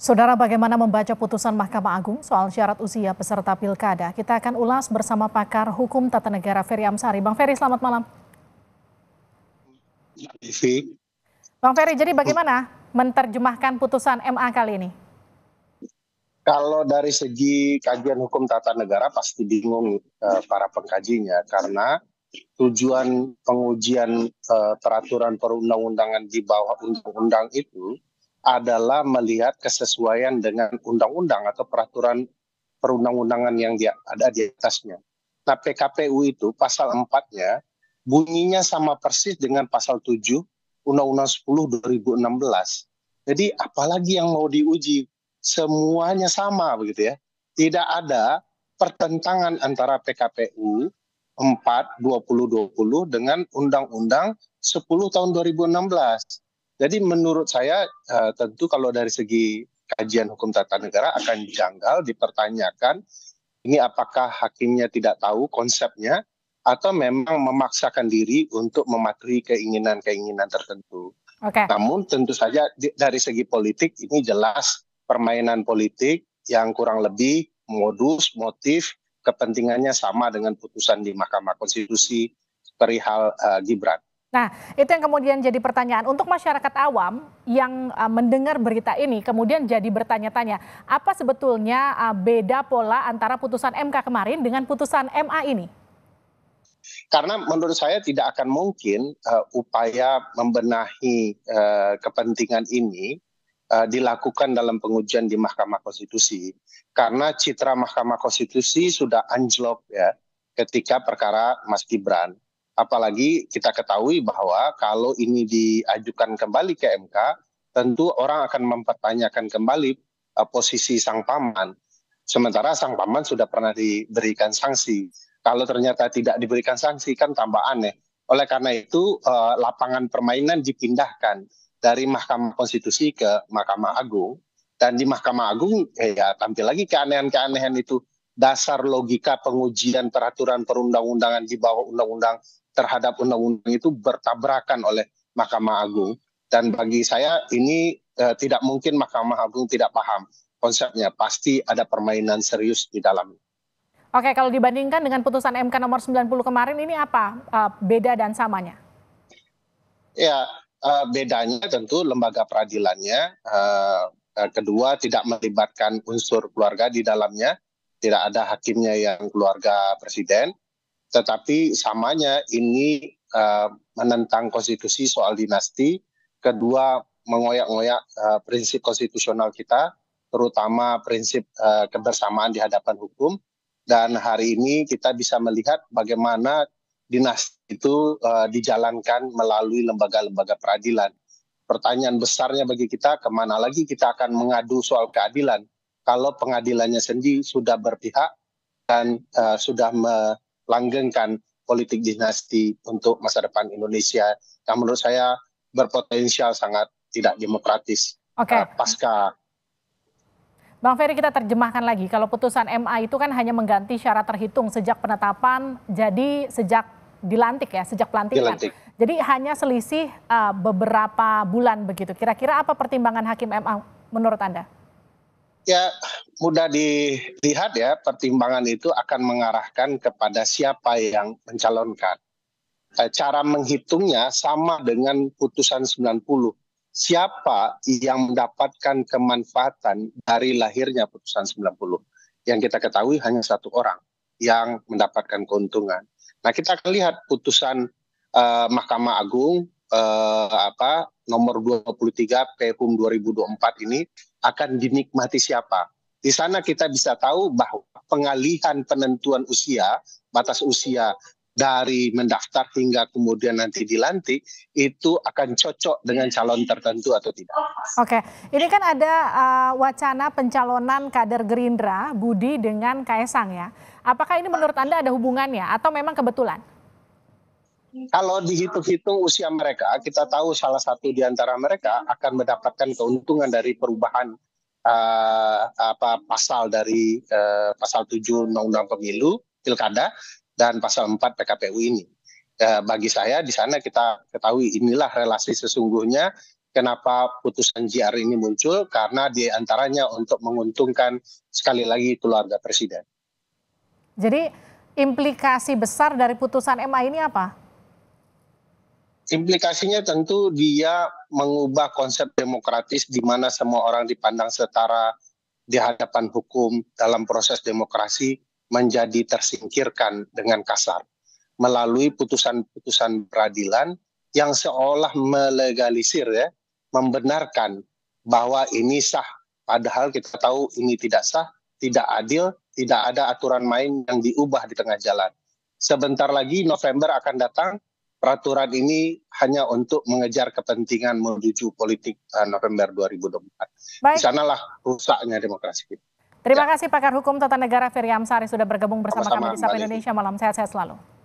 Saudara bagaimana membaca putusan Mahkamah Agung soal syarat usia peserta pilkada? Kita akan ulas bersama pakar hukum tata negara Ferry Amsari. Bang Ferry, selamat malam. Bang Ferry, jadi bagaimana menerjemahkan putusan MA kali ini? Kalau dari segi kajian hukum tata negara pasti bingung eh, para pengkajinya karena tujuan pengujian eh, peraturan perundang-undangan di bawah undang-undang itu adalah melihat kesesuaian dengan undang-undang atau peraturan perundang-undangan yang dia, ada di atasnya. Nah, PKPU itu pasal 4-nya bunyinya sama persis dengan pasal 7 Undang-Undang 10 2016. Jadi apalagi yang mau diuji? Semuanya sama begitu ya. Tidak ada pertentangan antara PKPU 4 2020 dengan Undang-Undang 10 tahun 2016. Jadi menurut saya uh, tentu kalau dari segi kajian hukum tata negara akan janggal dipertanyakan ini apakah hakimnya tidak tahu konsepnya atau memang memaksakan diri untuk mematuhi keinginan-keinginan tertentu. Okay. Namun tentu saja di, dari segi politik ini jelas permainan politik yang kurang lebih modus, motif, kepentingannya sama dengan putusan di Mahkamah Konstitusi perihal uh, Gibran. Nah, itu yang kemudian jadi pertanyaan untuk masyarakat awam yang eh, mendengar berita ini kemudian jadi bertanya-tanya, apa sebetulnya eh, beda pola antara putusan MK kemarin dengan putusan MA ini? Karena menurut saya tidak akan mungkin uh, upaya membenahi uh, kepentingan ini uh, dilakukan dalam pengujian di Mahkamah Konstitusi. Karena citra Mahkamah Konstitusi sudah anjlok ya ketika perkara Mas Gibran apalagi kita ketahui bahwa kalau ini diajukan kembali ke MK, tentu orang akan mempertanyakan kembali uh, posisi sang paman. Sementara sang paman sudah pernah diberikan sanksi. Kalau ternyata tidak diberikan sanksi kan tambah aneh. Oleh karena itu uh, lapangan permainan dipindahkan dari Mahkamah Konstitusi ke Mahkamah Agung dan di Mahkamah Agung eh, ya tampil lagi keanehan-keanehan itu dasar logika pengujian peraturan perundang-undangan di bawah undang-undang terhadap undang-undang itu bertabrakan oleh Mahkamah Agung dan bagi saya ini eh, tidak mungkin Mahkamah Agung tidak paham konsepnya pasti ada permainan serius di dalamnya. Oke, kalau dibandingkan dengan putusan MK nomor 90 kemarin ini apa uh, beda dan samanya? Ya, uh, bedanya tentu lembaga peradilannya uh, kedua tidak melibatkan unsur keluarga di dalamnya, tidak ada hakimnya yang keluarga presiden tetapi samanya ini uh, menentang konstitusi soal dinasti, kedua mengoyak-ngoyak uh, prinsip konstitusional kita, terutama prinsip uh, kebersamaan di hadapan hukum. Dan hari ini kita bisa melihat bagaimana dinasti itu uh, dijalankan melalui lembaga-lembaga peradilan. Pertanyaan besarnya bagi kita, kemana lagi kita akan mengadu soal keadilan kalau pengadilannya sendiri sudah berpihak dan uh, sudah me langgengkan politik dinasti untuk masa depan Indonesia yang menurut saya berpotensial sangat tidak demokratis okay. uh, eh, pasca Bang Ferry kita terjemahkan lagi kalau putusan MA itu kan hanya mengganti syarat terhitung sejak penetapan jadi sejak dilantik ya sejak pelantikan. Dilantik. Jadi hanya selisih uh, beberapa bulan begitu. Kira-kira apa pertimbangan hakim MA menurut Anda? Ya mudah dilihat ya pertimbangan itu akan mengarahkan kepada siapa yang mencalonkan. Eh, cara menghitungnya sama dengan putusan 90. Siapa yang mendapatkan kemanfaatan dari lahirnya putusan 90? Yang kita ketahui hanya satu orang yang mendapatkan keuntungan. Nah, kita akan lihat putusan eh, Mahkamah Agung eh, apa nomor 23 PHUM 2024 ini akan dinikmati siapa? Di sana kita bisa tahu bahwa pengalihan penentuan usia, batas usia dari mendaftar hingga kemudian nanti dilantik itu akan cocok dengan calon tertentu atau tidak. Oke, ini kan ada uh, wacana pencalonan kader Gerindra Budi dengan Kaisang ya. Apakah ini menurut Anda ada hubungannya atau memang kebetulan? Kalau dihitung-hitung usia mereka, kita tahu salah satu di antara mereka akan mendapatkan keuntungan dari perubahan uh, apa pasal dari uh, pasal 7 Undang-Undang Pemilu Pilkada dan pasal 4 PKPU ini. Uh, bagi saya di sana kita ketahui inilah relasi sesungguhnya kenapa putusan JR ini muncul karena di antaranya untuk menguntungkan sekali lagi keluarga presiden. Jadi implikasi besar dari putusan MA ini apa? Implikasinya tentu dia mengubah konsep demokratis di mana semua orang dipandang setara di hadapan hukum dalam proses demokrasi menjadi tersingkirkan dengan kasar melalui putusan-putusan peradilan yang seolah melegalisir ya, membenarkan bahwa ini sah padahal kita tahu ini tidak sah, tidak adil, tidak ada aturan main yang diubah di tengah jalan. Sebentar lagi November akan datang peraturan ini hanya untuk mengejar kepentingan menuju politik uh, November 2024. Baik. Di sanalah rusaknya demokrasi kita. Terima ya. kasih pakar hukum tata negara Ferry Amsari sudah bergabung bersama Sama-sama, kami di Sapa Indonesia malam. Sehat-sehat selalu.